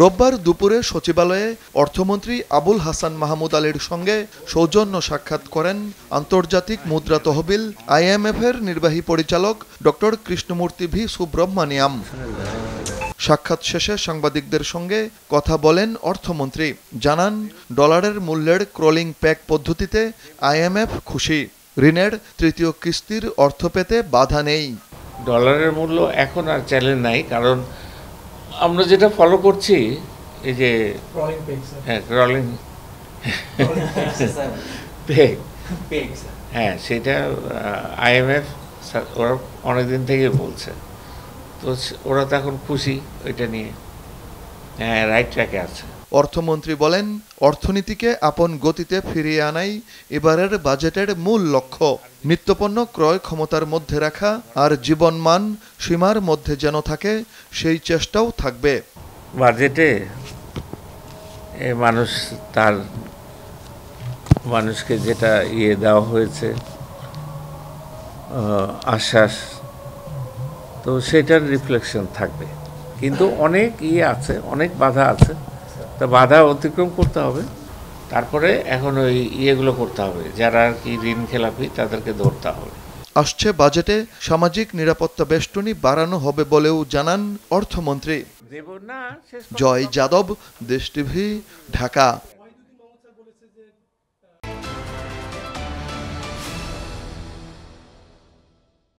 রোববার দুপুরে সচিবালয়ে অর্থমন্ত্রী আবুল হাসান মাহমুদ আলীর সঙ্গে সৌজন্য সাক্ষাৎ করেন আন্তর্জাতিক মুদ্রা তহবিল আইএমএফ এর নির্বাহী পরিচালক ডক্টর কৃষ্ণমূর্তি ভি সুব্রহ্মণিয়াম সাক্ষাৎ শেষে সাংবাদিকদের সঙ্গে কথা বলেন অর্থমন্ত্রী জানান ডলারের মূল্যের ক্রলিং প্যাক পদ্ধতিতে আইএমএফ খুশি ঋণের তৃতীয় কিস্তির অর্থ পেতে বাধা নেই ডলারের মূল্য এখন আর চ্যালেঞ্জ নাই কারণ আমরা যেটা ফলো করছি এই যে হ্যাঁ হ্যাঁ সেটা আইএমএফ ওরা অনেকদিন থেকে বলছে তো ওরা তো এখন খুশি ওইটা নিয়ে রাইট হ্যাঁ, আছে অর্থমন্ত্রী বলেন অর্থনীতিকে আপন গতিতে ফিরিয়ে আনাই এবারের বাজেটের মূল লক্ষ্য নিত্যপণ্য ক্রয় ক্ষমতার মধ্যে রাখা আর জীবনমান সীমার মধ্যে যেন থাকে সেই চেষ্টাও থাকবে বাজেটে মানুষ তার মানুষকে যেটা ইয়ে দেওয়া হয়েছে আশ্বাস তো সেটার রিফ্লেকশন থাকবে কিন্তু অনেক ইয়ে আছে অনেক বাধা আছে তা বাধা অতিক্রম করতে হবে তারপরে এখন ওই ইয়েগুলো করতে হবে যারা আর কি ঋণ খেলাপি তাদেরকে ধরতে হবে আসছে বাজেটে সামাজিক নিরাপত্তা বেষ্টনী বাড়ানো হবে বলেও জানান অর্থমন্ত্রী জয় যাদব দেশ টিভি ঢাকা